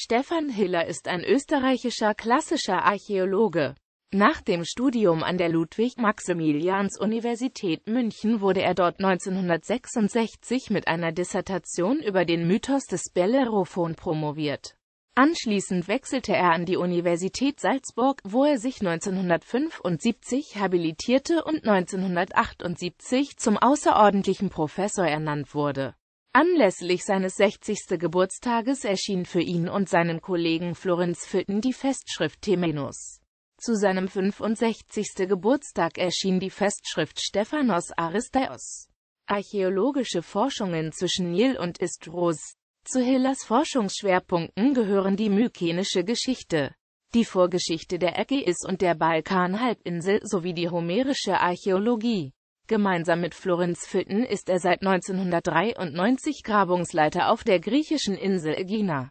Stefan Hiller ist ein österreichischer klassischer Archäologe. Nach dem Studium an der Ludwig-Maximilians-Universität München wurde er dort 1966 mit einer Dissertation über den Mythos des Bellerophon promoviert. Anschließend wechselte er an die Universität Salzburg, wo er sich 1975 habilitierte und 1978 zum außerordentlichen Professor ernannt wurde. Anlässlich seines 60. Geburtstages erschien für ihn und seinen Kollegen Florenz Fitten die Festschrift Temenos. Zu seinem 65. Geburtstag erschien die Festschrift Stephanos Aristaios. Archäologische Forschungen zwischen Nil und Istros. Zu Hillers Forschungsschwerpunkten gehören die mykenische Geschichte, die Vorgeschichte der Ägäis und der Balkanhalbinsel sowie die homerische Archäologie. Gemeinsam mit Florenz Fütten ist er seit 1993 Grabungsleiter auf der griechischen Insel Ägina.